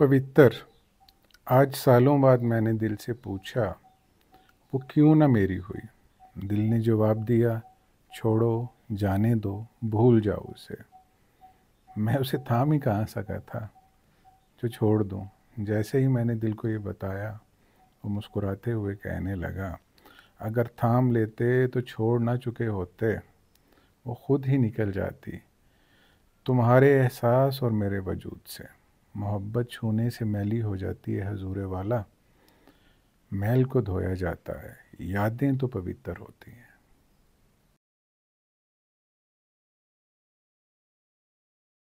पवित्र आज सालों बाद मैंने दिल से पूछा वो क्यों ना मेरी हुई दिल ने जवाब दिया छोड़ो जाने दो भूल जाओ उसे मैं उसे थाम ही कहाँ सका था जो छोड़ दूँ जैसे ही मैंने दिल को ये बताया वो मुस्कुराते हुए कहने लगा अगर थाम लेते तो छोड़ ना चुके होते वो खुद ही निकल जाती तुम्हारे एहसास और मेरे वजूद से मोहब्बत छूने से मैली हो जाती है हजूर वाला मैल को धोया जाता है यादें तो पवित्र होती हैं